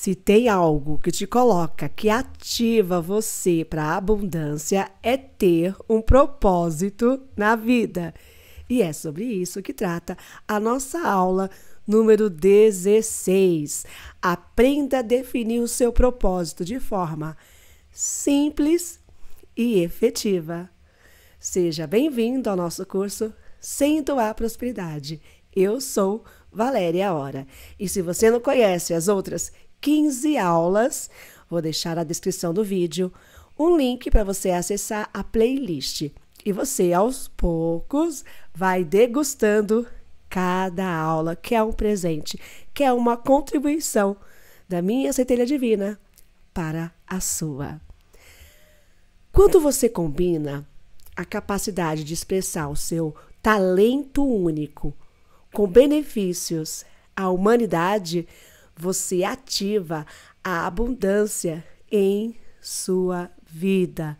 Se tem algo que te coloca, que ativa você para a abundância, é ter um propósito na vida. E é sobre isso que trata a nossa aula número 16. Aprenda a definir o seu propósito de forma simples e efetiva. Seja bem-vindo ao nosso curso sinto a Prosperidade. Eu sou Valéria Hora. E se você não conhece as outras 15 aulas. Vou deixar na descrição do vídeo um link para você acessar a playlist. E você, aos poucos, vai degustando cada aula, que é um presente, que é uma contribuição da minha centelha divina para a sua. Quando você combina a capacidade de expressar o seu talento único com benefícios à humanidade, você ativa a abundância em sua vida.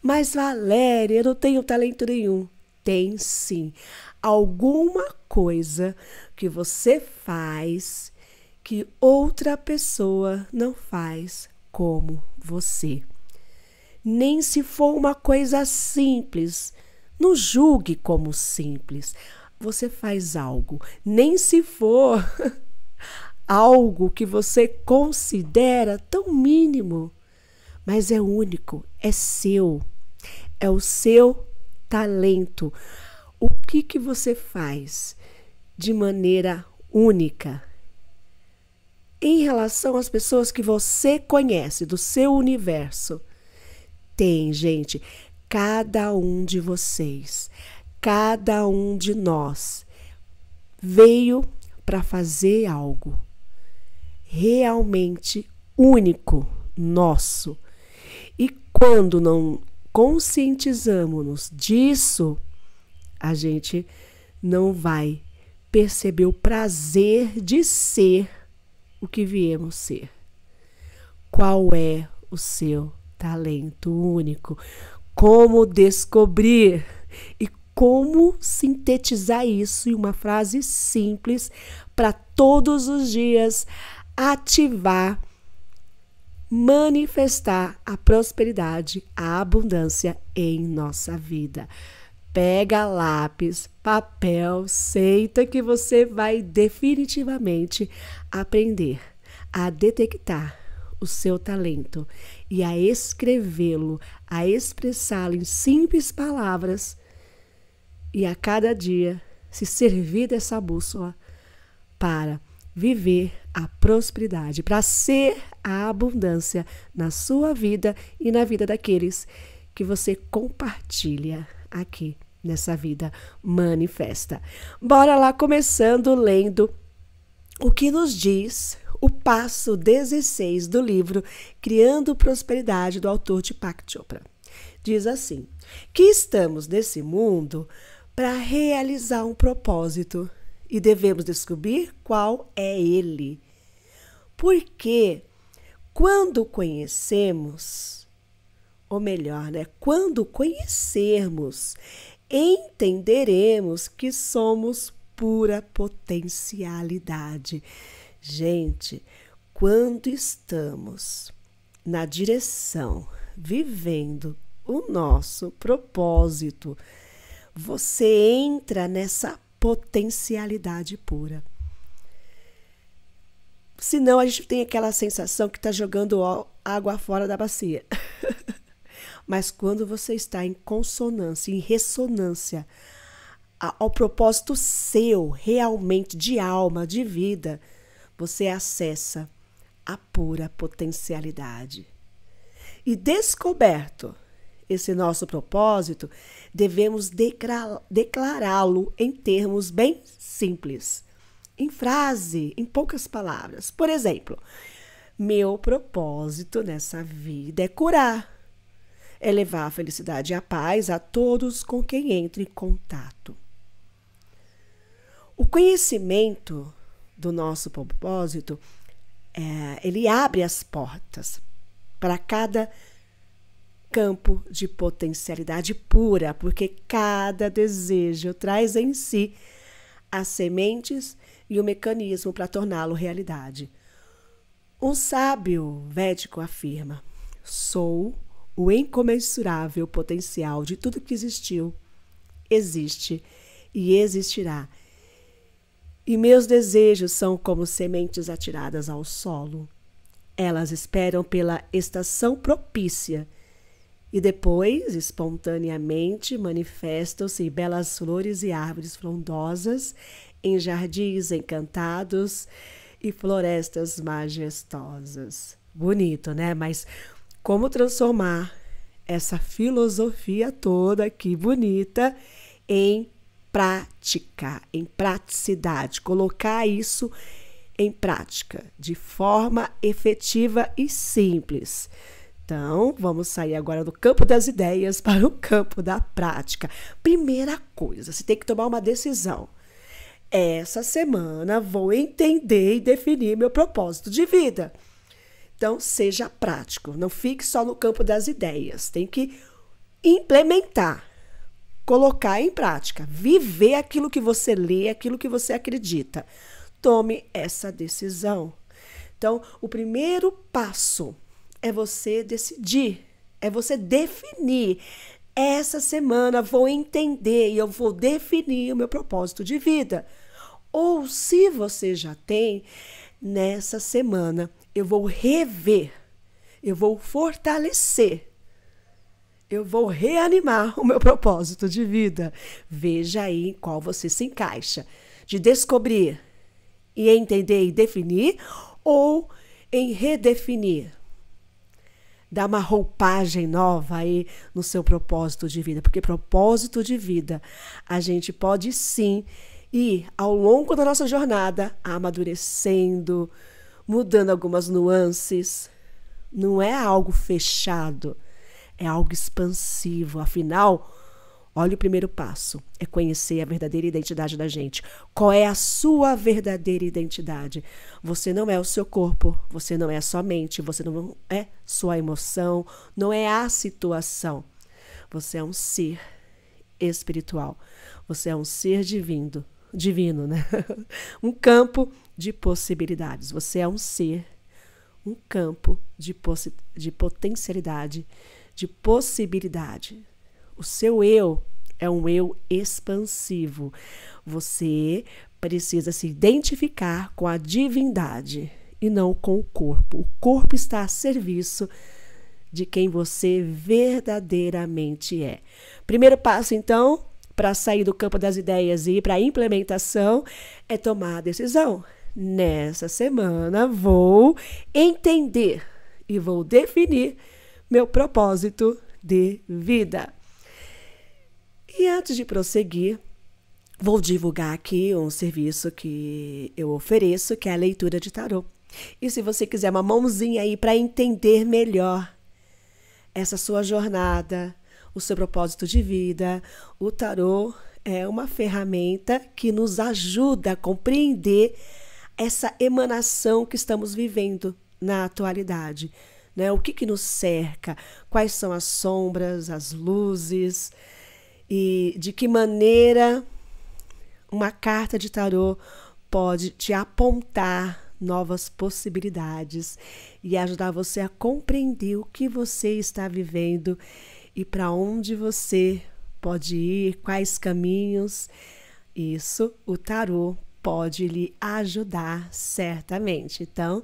Mas Valéria, eu não tenho talento nenhum. Tem sim. Alguma coisa que você faz que outra pessoa não faz como você. Nem se for uma coisa simples, não julgue como simples. Você faz algo, nem se for algo que você considera tão mínimo, mas é único, é seu, é o seu talento. O que, que você faz de maneira única? Em relação às pessoas que você conhece, do seu universo, tem, gente, cada um de vocês, cada um de nós veio para fazer algo realmente único, nosso. E quando não conscientizamos disso, a gente não vai perceber o prazer de ser o que viemos ser. Qual é o seu talento único? Como descobrir e como sintetizar isso em uma frase simples para todos os dias ativar, manifestar a prosperidade, a abundância em nossa vida. Pega lápis, papel, seita que você vai definitivamente aprender a detectar o seu talento e a escrevê-lo, a expressá-lo em simples palavras e a cada dia se servir dessa bússola para viver a prosperidade, para ser a abundância na sua vida e na vida daqueles que você compartilha aqui nessa vida manifesta. Bora lá começando lendo o que nos diz o passo 16 do livro Criando Prosperidade do autor de Chopra. Diz assim: que estamos nesse mundo para realizar um propósito e devemos descobrir qual é ele. Porque quando conhecemos, ou melhor, né, quando conhecermos, entenderemos que somos pura potencialidade. Gente, quando estamos na direção, vivendo o nosso propósito, você entra nessa potencialidade pura. Senão a gente tem aquela sensação que está jogando água fora da bacia. Mas quando você está em consonância, em ressonância ao propósito seu, realmente de alma, de vida, você acessa a pura potencialidade. E descoberto esse nosso propósito, devemos declará-lo em termos bem simples em frase, em poucas palavras. Por exemplo, meu propósito nessa vida é curar, é levar a felicidade e a paz a todos com quem entre em contato. O conhecimento do nosso propósito, é, ele abre as portas para cada campo de potencialidade pura, porque cada desejo traz em si as sementes e o mecanismo para torná-lo realidade. Um sábio védico afirma: Sou o incomensurável potencial de tudo que existiu, existe e existirá. E meus desejos são como sementes atiradas ao solo. Elas esperam pela estação propícia e depois, espontaneamente, manifestam-se belas flores e árvores frondosas em jardins encantados e florestas majestosas. Bonito, né? Mas como transformar essa filosofia toda aqui bonita em prática, em praticidade, colocar isso em prática de forma efetiva e simples. Então, vamos sair agora do campo das ideias para o campo da prática. Primeira coisa, você tem que tomar uma decisão essa semana vou entender e definir meu propósito de vida. Então, seja prático, não fique só no campo das ideias, tem que implementar, colocar em prática, viver aquilo que você lê, aquilo que você acredita. Tome essa decisão. Então, o primeiro passo é você decidir, é você definir, essa semana vou entender e eu vou definir o meu propósito de vida. Ou se você já tem, nessa semana eu vou rever, eu vou fortalecer, eu vou reanimar o meu propósito de vida. Veja aí em qual você se encaixa. De descobrir e entender e definir ou em redefinir dar uma roupagem nova aí no seu propósito de vida, porque propósito de vida a gente pode sim ir ao longo da nossa jornada amadurecendo, mudando algumas nuances. Não é algo fechado, é algo expansivo. Afinal, Olha o primeiro passo, é conhecer a verdadeira identidade da gente. Qual é a sua verdadeira identidade? Você não é o seu corpo, você não é a sua mente, você não é sua emoção, não é a situação. Você é um ser espiritual. Você é um ser divino, divino, né? um campo de possibilidades. Você é um ser, um campo de, de potencialidade, de possibilidade. O seu eu é um eu expansivo. Você precisa se identificar com a divindade e não com o corpo. O corpo está a serviço de quem você verdadeiramente é. Primeiro passo, então, para sair do campo das ideias e ir para a implementação é tomar a decisão. Nessa semana vou entender e vou definir meu propósito de vida antes de prosseguir, vou divulgar aqui um serviço que eu ofereço, que é a leitura de tarô. E se você quiser uma mãozinha aí para entender melhor essa sua jornada, o seu propósito de vida, o tarô é uma ferramenta que nos ajuda a compreender essa emanação que estamos vivendo na atualidade. Né? O que, que nos cerca? Quais são as sombras, as luzes? e de que maneira uma carta de tarô pode te apontar novas possibilidades e ajudar você a compreender o que você está vivendo e para onde você pode ir, quais caminhos. Isso o tarô pode lhe ajudar certamente. Então,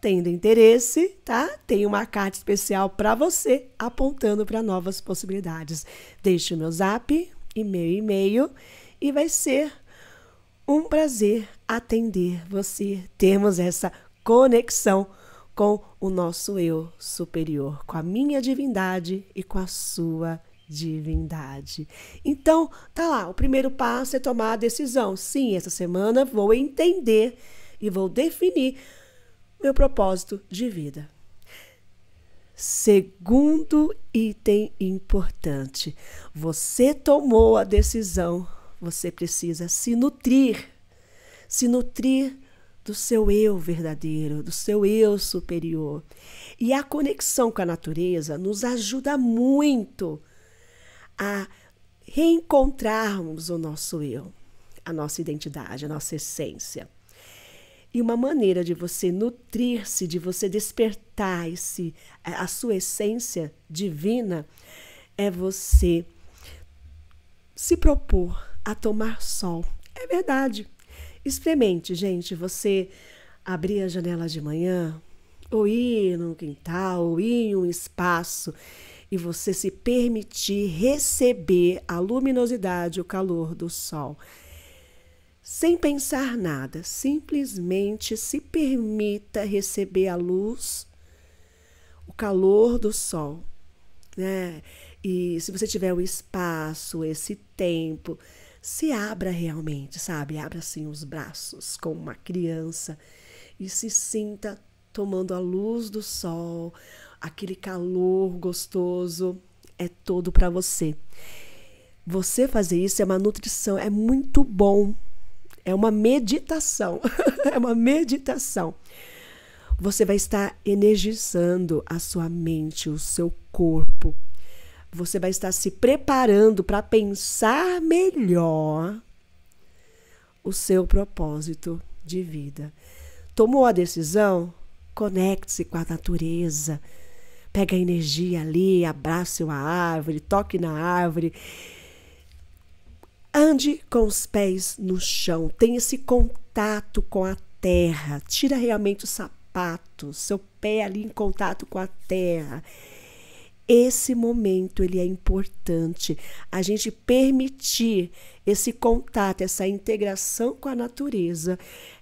Tendo interesse, tá? Tem uma carta especial para você apontando para novas possibilidades. Deixe o meu zap e meu e-mail e vai ser um prazer atender você. Temos essa conexão com o nosso eu superior, com a minha divindade e com a sua divindade. Então, tá lá, o primeiro passo é tomar a decisão. Sim, essa semana vou entender e vou definir meu propósito de vida. Segundo item importante: você tomou a decisão, você precisa se nutrir, se nutrir do seu eu verdadeiro, do seu eu superior. E a conexão com a natureza nos ajuda muito a reencontrarmos o nosso eu, a nossa identidade, a nossa essência. E uma maneira de você nutrir-se, de você despertar esse, a sua essência divina, é você se propor a tomar sol. É verdade. Experimente, gente, você abrir a janela de manhã, ou ir no quintal, ou ir em um espaço e você se permitir receber a luminosidade, o calor do sol. Sem pensar nada, simplesmente se permita receber a luz, o calor do sol, né? E se você tiver o espaço, esse tempo, se abra realmente, sabe? Abra assim os braços como uma criança e se sinta tomando a luz do sol, aquele calor gostoso é todo para você. Você fazer isso é uma nutrição, é muito bom é uma meditação. é uma meditação. Você vai estar energizando a sua mente, o seu corpo. Você vai estar se preparando para pensar melhor o seu propósito de vida. Tomou a decisão? Conecte-se com a natureza. Pega a energia ali, abrace uma árvore, toque na árvore Ande com os pés no chão, tenha esse contato com a terra, tira realmente o sapato, seu pé ali em contato com a terra. Esse momento ele é importante, a gente permitir esse contato, essa integração com a natureza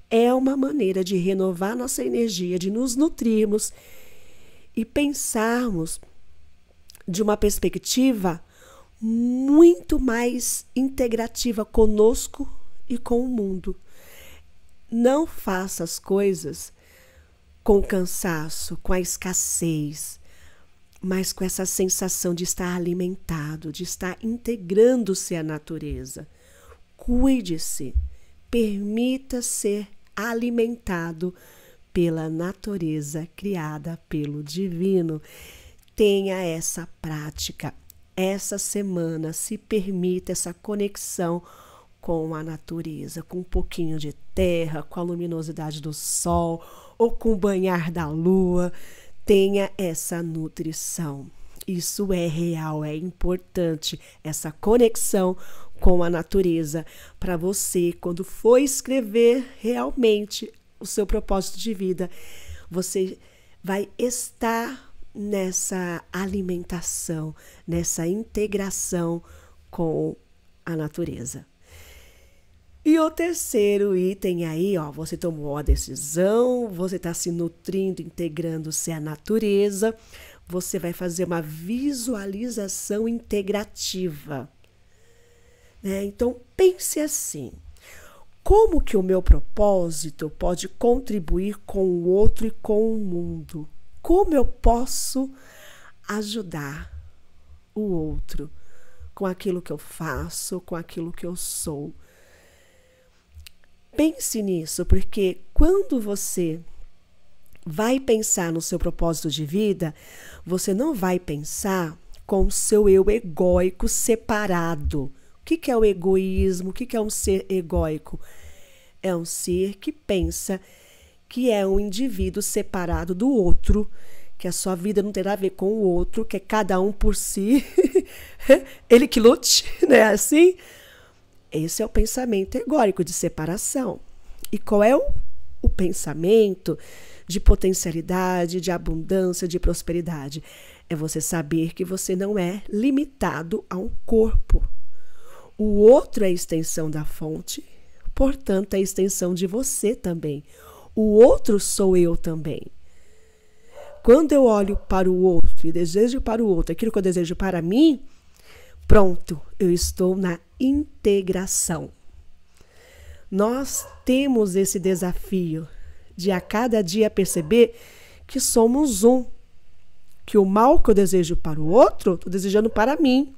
é uma maneira de renovar nossa energia, de nos nutrirmos e pensarmos de uma perspectiva muito mais integrativa conosco e com o mundo. Não faça as coisas com cansaço, com a escassez, mas com essa sensação de estar alimentado, de estar integrando-se à natureza. Cuide-se, permita ser alimentado pela natureza criada pelo divino. Tenha essa prática essa semana se permita essa conexão com a natureza, com um pouquinho de terra, com a luminosidade do sol ou com o banhar da lua. Tenha essa nutrição. Isso é real, é importante essa conexão com a natureza para você, quando for escrever realmente o seu propósito de vida, você vai estar nessa alimentação, nessa integração com a natureza. E o terceiro item aí, ó, você tomou a decisão, você está se nutrindo, integrando-se à natureza, você vai fazer uma visualização integrativa. Né? Então pense assim: como que o meu propósito pode contribuir com o outro e com o mundo? como eu posso ajudar o outro com aquilo que eu faço, com aquilo que eu sou. Pense nisso, porque quando você vai pensar no seu propósito de vida, você não vai pensar com o seu eu egoico separado. O que, é o egoísmo? O que, é um ser egoico É um ser que pensa que é um indivíduo separado do outro, que a sua vida não terá a ver com o outro, que é cada um por si, ele que lute, né? Assim, esse é o pensamento egórico de separação. E qual é o, o pensamento de potencialidade, de abundância, de prosperidade? É você saber que você não é limitado a um corpo. O outro é a extensão da fonte, portanto, é a extensão de você também o outro sou eu também. Quando eu olho para o outro e desejo para o outro aquilo que eu desejo para mim, pronto, eu estou na integração. Nós temos esse desafio de a cada dia perceber que somos um, que o mal que eu desejo para o outro, estou desejando para mim.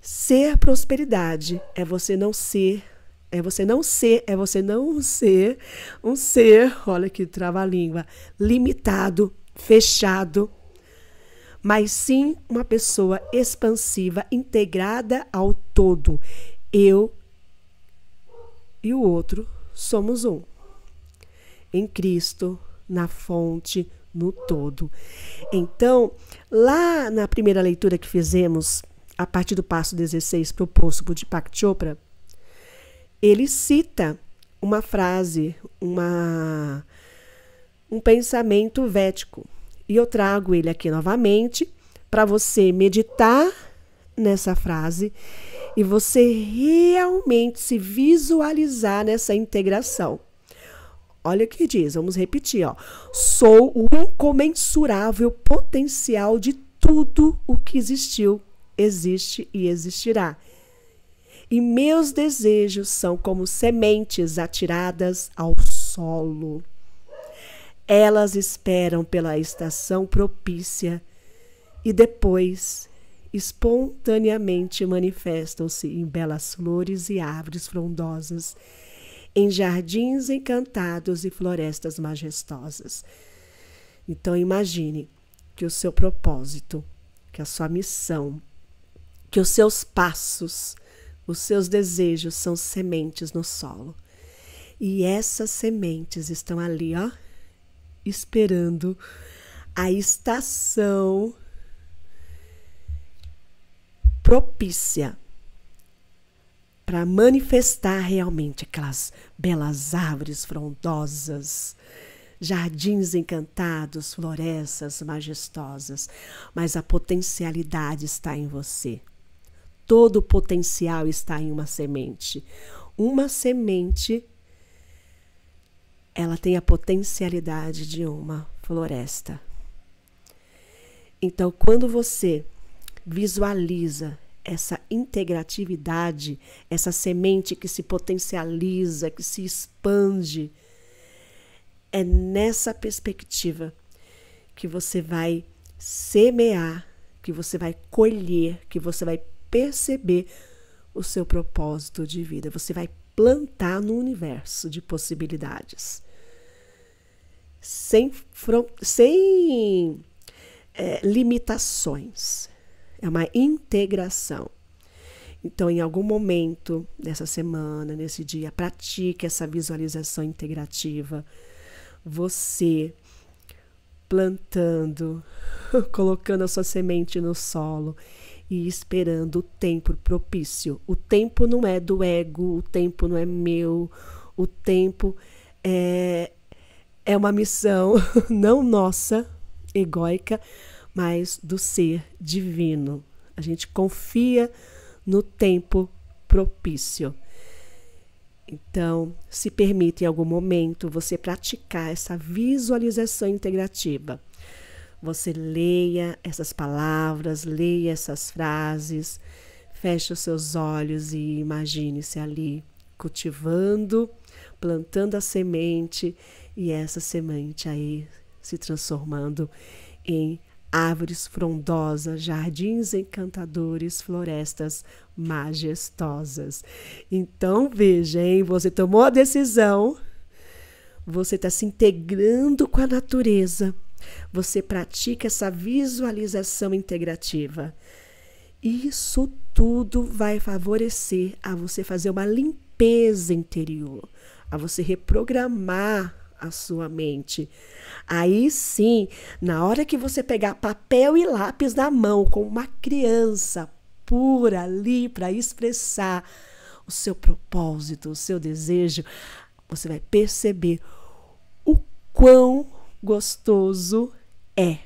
Ser prosperidade é você não ser é você não ser, é você não ser um ser, olha que trava-língua, limitado, fechado, mas sim uma pessoa expansiva, integrada ao todo. Eu e o outro somos um. Em Cristo, na fonte, no todo. Então, lá na primeira leitura que fizemos, a partir do passo 16 proposto por Deepak Chopra, ele cita uma frase, uma um pensamento vético. E eu trago ele aqui novamente para você meditar nessa frase e você realmente se visualizar nessa integração. Olha o que diz, vamos repetir, ó. Sou o incomensurável potencial de tudo o que existiu, existe e existirá e meus desejos são como sementes atiradas ao solo. Elas esperam pela estação propícia e depois espontaneamente manifestam-se em belas flores e árvores frondosas, em jardins encantados e florestas majestosas. Então imagine que o seu propósito, que a sua missão, que os seus passos os seus desejos são sementes no solo. E essas sementes estão ali, ó, esperando a estação propícia para manifestar realmente aquelas belas árvores frondosas, jardins encantados, florestas majestosas. Mas a potencialidade está em você todo o potencial está em uma semente. Uma semente ela tem a potencialidade de uma floresta. Então, quando você visualiza essa integratividade, essa semente que se potencializa, que se expande, é nessa perspectiva que você vai semear, que você vai colher, que você vai perceber o seu propósito de vida. Você vai plantar no universo de possibilidades. Sem, sem é, limitações. É uma integração. Então, em algum momento dessa semana, nesse dia, pratique essa visualização integrativa. Você plantando, colocando a sua semente no solo e esperando o tempo propício. O tempo não é do ego, o tempo não é meu, o tempo é, é uma missão não nossa, egóica, mas do ser divino. A gente confia no tempo propício. Então, se permite em algum momento você praticar essa visualização integrativa você leia essas palavras, leia essas frases, feche os seus olhos e imagine-se ali cultivando, plantando a semente e essa semente aí se transformando em árvores frondosas, jardins encantadores, florestas majestosas. Então veja, hein? Você tomou a decisão, você está se integrando com a natureza você pratica essa visualização integrativa. Isso tudo vai favorecer a você fazer uma limpeza interior, a você reprogramar a sua mente. Aí sim, na hora que você pegar papel e lápis na mão, como uma criança pura ali para expressar o seu propósito, o seu desejo, você vai perceber o quão gostoso é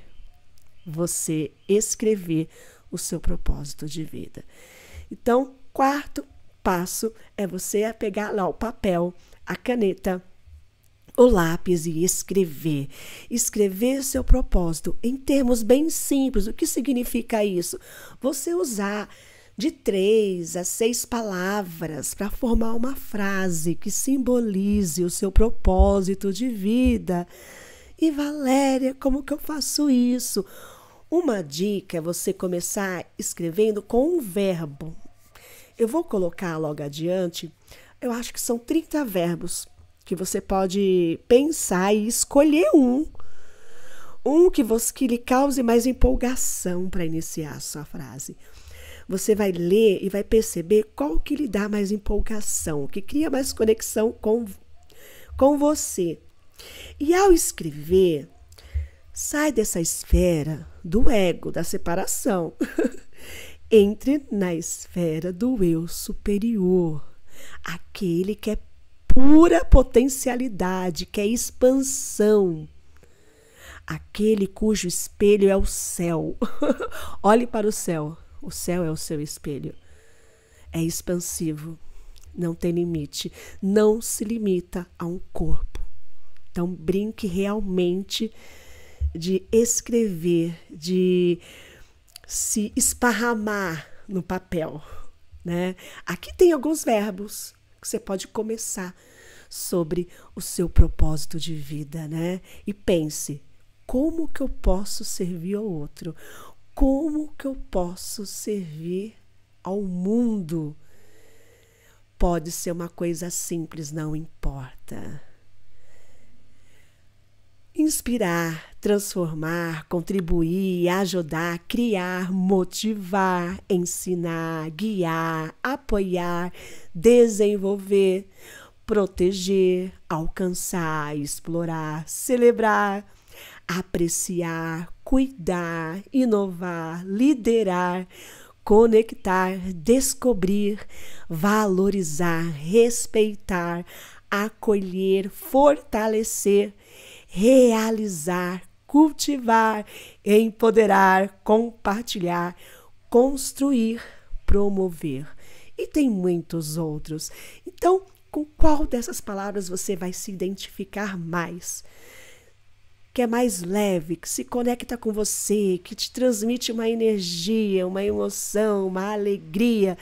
você escrever o seu propósito de vida. Então, quarto passo é você pegar lá o papel, a caneta, o lápis e escrever. Escrever seu propósito em termos bem simples. O que significa isso? Você usar de três a seis palavras para formar uma frase que simbolize o seu propósito de vida. E Valéria, como que eu faço isso? Uma dica é você começar escrevendo com um verbo. Eu vou colocar logo adiante, eu acho que são 30 verbos que você pode pensar e escolher um. Um que, você, que lhe cause mais empolgação para iniciar a sua frase você vai ler e vai perceber qual que lhe dá mais empolgação, que cria mais conexão com, com você. E ao escrever, sai dessa esfera do ego, da separação, entre na esfera do eu superior, aquele que é pura potencialidade, que é expansão. Aquele cujo espelho é o céu. Olhe para o céu. O céu é o seu espelho. É expansivo. Não tem limite. Não se limita a um corpo então, brinque realmente de escrever, de se esparramar no papel. Né? Aqui tem alguns verbos que você pode começar sobre o seu propósito de vida, né? E pense, como que eu posso servir ao outro? Como que eu posso servir ao mundo? Pode ser uma coisa simples, não importa. Inspirar, transformar, contribuir, ajudar, criar, motivar, ensinar, guiar, apoiar, desenvolver, proteger, alcançar, explorar, celebrar, apreciar, cuidar, inovar, liderar, conectar, descobrir, valorizar, respeitar, acolher, fortalecer, realizar, cultivar, empoderar, compartilhar, construir, promover. E tem muitos outros. Então, com qual dessas palavras você vai se identificar mais? Que é mais leve, que se conecta com você, que te transmite uma energia, uma emoção, uma alegria,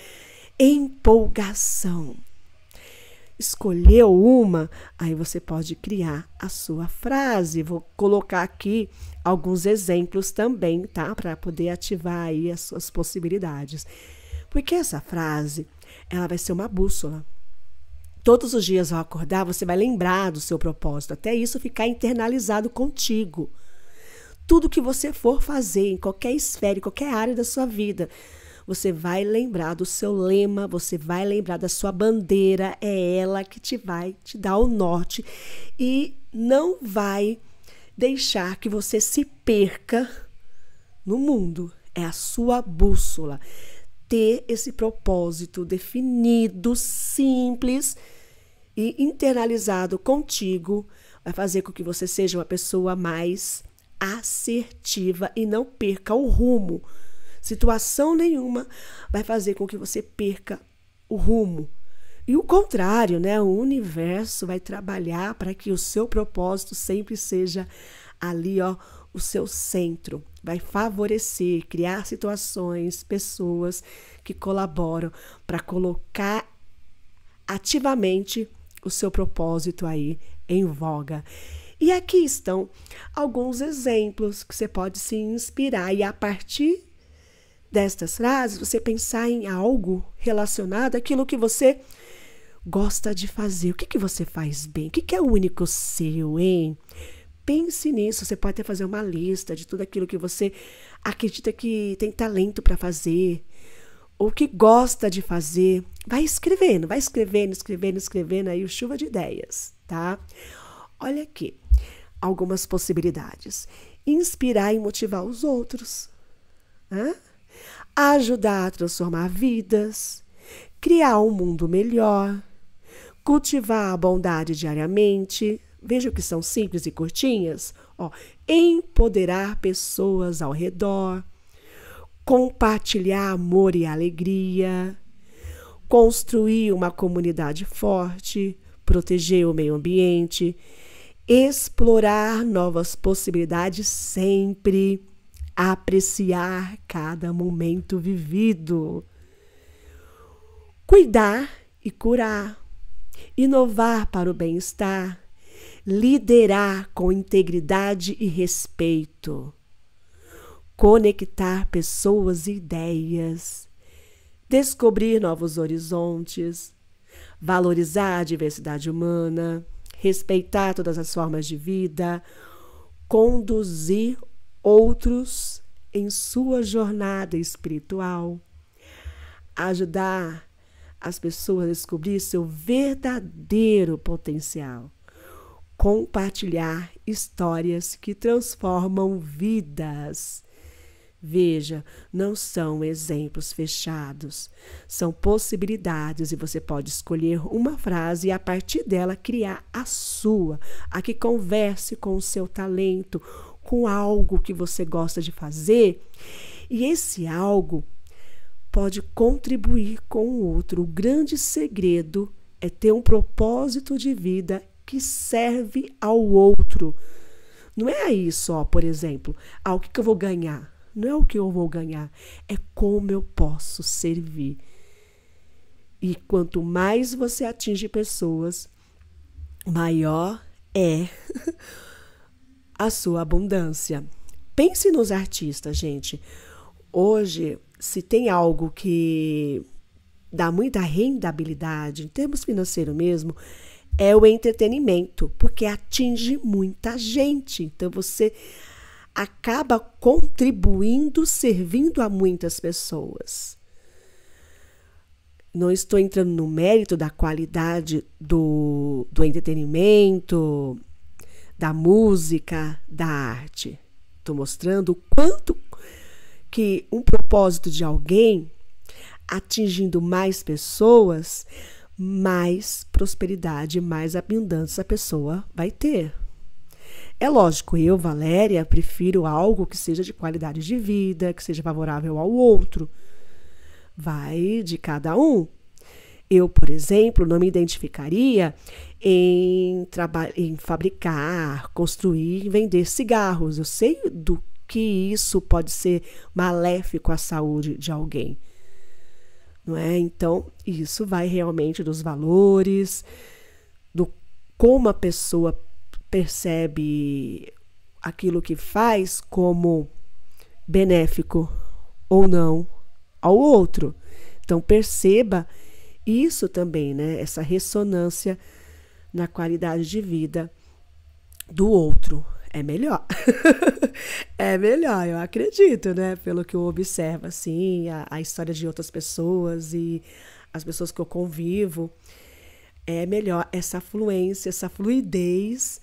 empolgação escolheu uma, aí você pode criar a sua frase. Vou colocar aqui alguns exemplos também, tá? Para poder ativar aí as suas possibilidades. Porque essa frase, ela vai ser uma bússola. Todos os dias ao acordar, você vai lembrar do seu propósito, até isso ficar internalizado contigo. Tudo que você for fazer em qualquer esfera, em qualquer área da sua vida, você vai lembrar do seu lema, você vai lembrar da sua bandeira, é ela que te vai te dar o norte e não vai deixar que você se perca no mundo. É a sua bússola. Ter esse propósito definido, simples e internalizado contigo vai fazer com que você seja uma pessoa mais assertiva e não perca o rumo situação nenhuma vai fazer com que você perca o rumo. E o contrário, né? O universo vai trabalhar para que o seu propósito sempre seja ali, ó, o seu centro. Vai favorecer, criar situações, pessoas que colaboram para colocar ativamente o seu propósito aí em voga. E aqui estão alguns exemplos que você pode se inspirar e a partir destas frases, você pensar em algo relacionado àquilo que você gosta de fazer. O que, que você faz bem? O que, que é único seu, hein? Pense nisso. Você pode até fazer uma lista de tudo aquilo que você acredita que tem talento para fazer, ou que gosta de fazer. Vai escrevendo, vai escrevendo, escrevendo, escrevendo aí o chuva de ideias, tá? Olha aqui algumas possibilidades. Inspirar e motivar os outros. Hã? ajudar a transformar vidas, criar um mundo melhor, cultivar a bondade diariamente. Veja que são simples e curtinhas. Ó, empoderar pessoas ao redor, compartilhar amor e alegria, construir uma comunidade forte, proteger o meio ambiente, explorar novas possibilidades sempre apreciar cada momento vivido. Cuidar e curar, inovar para o bem-estar, liderar com integridade e respeito, conectar pessoas e ideias, descobrir novos horizontes, valorizar a diversidade humana, respeitar todas as formas de vida, conduzir outros em sua jornada espiritual, ajudar as pessoas a descobrir seu verdadeiro potencial, compartilhar histórias que transformam vidas. Veja, não são exemplos fechados, são possibilidades e você pode escolher uma frase e a partir dela criar a sua, a que converse com o seu talento, com algo que você gosta de fazer, e esse algo pode contribuir com o outro. O grande segredo é ter um propósito de vida que serve ao outro. Não é aí só, por exemplo, ah, o que, que eu vou ganhar? Não é o que eu vou ganhar, é como eu posso servir. E quanto mais você atinge pessoas, maior é a sua abundância. Pense nos artistas, gente. Hoje, se tem algo que dá muita rendabilidade em termos financeiros mesmo, é o entretenimento, porque atinge muita gente. Então você acaba contribuindo, servindo a muitas pessoas. Não estou entrando no mérito da qualidade do, do entretenimento, da música, da arte. Estou mostrando o quanto que um propósito de alguém atingindo mais pessoas, mais prosperidade, mais abundância a pessoa vai ter. É lógico, eu, Valéria, prefiro algo que seja de qualidade de vida, que seja favorável ao outro. Vai de cada um. Eu, por exemplo, não me identificaria em, em fabricar, construir e vender cigarros. Eu sei do que isso pode ser maléfico à saúde de alguém. Não é? Então, isso vai realmente dos valores, do como a pessoa percebe aquilo que faz como benéfico ou não ao outro. Então, perceba isso também, né? Essa ressonância na qualidade de vida do outro. É melhor. é melhor, eu acredito, né? Pelo que eu observo, assim, a, a história de outras pessoas e as pessoas que eu convivo. É melhor essa fluência, essa fluidez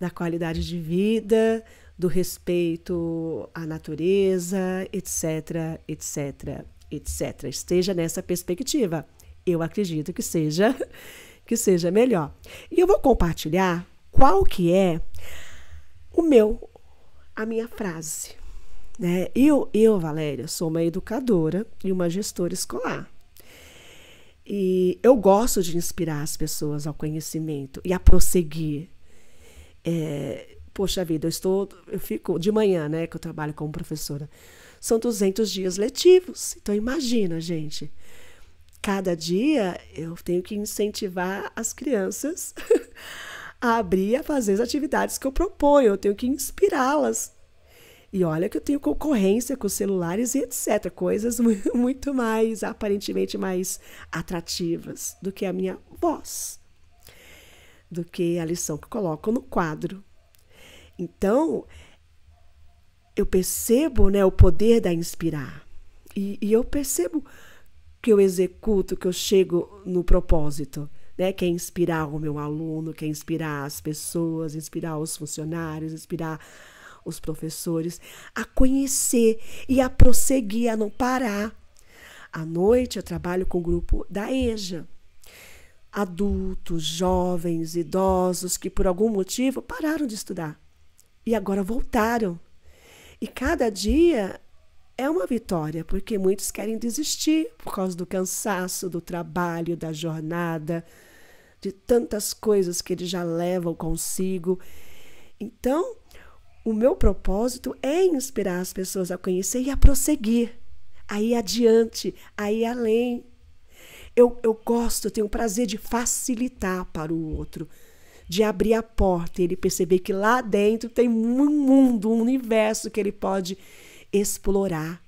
da qualidade de vida, do respeito à natureza, etc, etc, etc. Esteja nessa perspectiva. Eu acredito que seja que seja melhor. E eu vou compartilhar qual que é o meu a minha frase, né? Eu, eu, Valéria, sou uma educadora e uma gestora escolar. E eu gosto de inspirar as pessoas ao conhecimento e a prosseguir. É, poxa vida, eu estou, eu fico de manhã, né, que eu trabalho como professora. São 200 dias letivos. Então imagina, gente cada dia eu tenho que incentivar as crianças a abrir a fazer as atividades que eu proponho, eu tenho que inspirá-las. E olha que eu tenho concorrência com celulares e etc. Coisas muito mais, aparentemente, mais atrativas do que a minha voz, do que a lição que coloco no quadro. Então, eu percebo né, o poder da inspirar. E, e eu percebo que eu executo, que eu chego no propósito, né? Que é inspirar o meu aluno, que é inspirar as pessoas, inspirar os funcionários, inspirar os professores a conhecer e a prosseguir, a não parar. À noite eu trabalho com o grupo da EJA. Adultos, jovens, idosos que por algum motivo pararam de estudar e agora voltaram. E cada dia é uma vitória, porque muitos querem desistir por causa do cansaço, do trabalho, da jornada, de tantas coisas que eles já levam consigo. Então, o meu propósito é inspirar as pessoas a conhecer e a prosseguir, a ir adiante, a ir além. Eu, eu gosto, eu tenho o prazer de facilitar para o outro, de abrir a porta e ele perceber que lá dentro tem um mundo, um universo que ele pode explorar.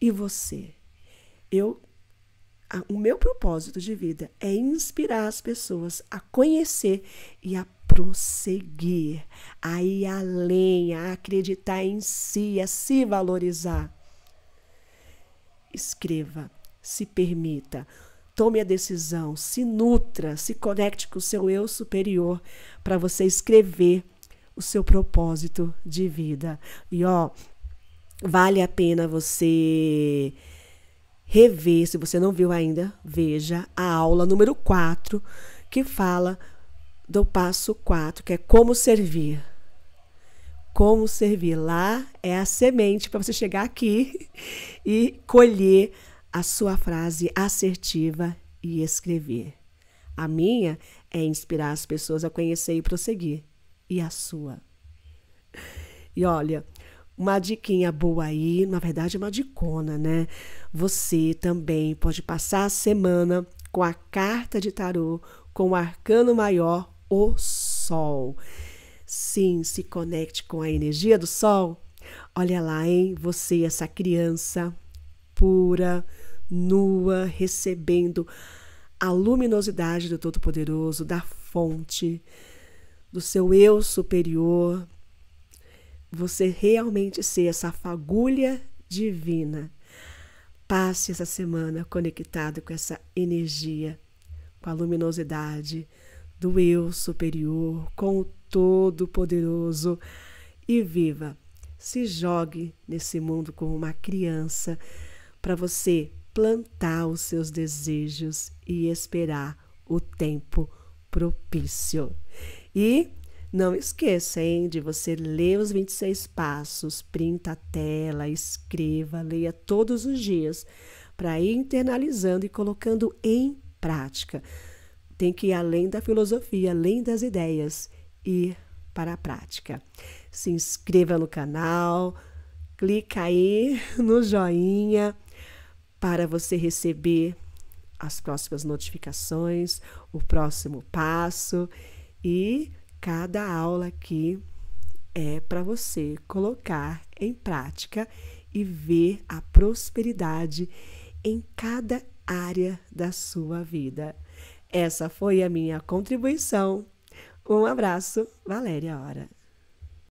E você? Eu o meu propósito de vida é inspirar as pessoas a conhecer e a prosseguir, a ir além, a acreditar em si, a se valorizar. Escreva, se permita, tome a decisão, se nutra, se conecte com o seu eu superior para você escrever o seu propósito de vida. E ó, Vale a pena você rever, se você não viu ainda, veja a aula número 4, que fala do passo 4, que é como servir. Como servir lá é a semente para você chegar aqui e colher a sua frase assertiva e escrever. A minha é inspirar as pessoas a conhecer e prosseguir. E a sua? E olha, uma diquinha boa aí, na verdade é uma dicona, né? Você também pode passar a semana com a carta de tarô, com o arcano maior, o Sol. Sim, se conecte com a energia do Sol. Olha lá, hein? Você, essa criança pura, nua, recebendo a luminosidade do Todo-Poderoso, da fonte, do seu eu superior, você realmente ser essa fagulha divina. Passe essa semana conectado com essa energia, com a luminosidade do eu superior, com o Todo-Poderoso e viva. Se jogue nesse mundo como uma criança para você plantar os seus desejos e esperar o tempo propício. E não esqueça hein, de você ler os 26 passos, printa a tela, escreva, leia todos os dias, para ir internalizando e colocando em prática. Tem que ir além da filosofia, além das ideias, ir para a prática. Se inscreva no canal, clica aí no joinha para você receber as próximas notificações, o próximo passo e Cada aula aqui é para você colocar em prática e ver a prosperidade em cada área da sua vida. Essa foi a minha contribuição. Um abraço, Valéria Hora.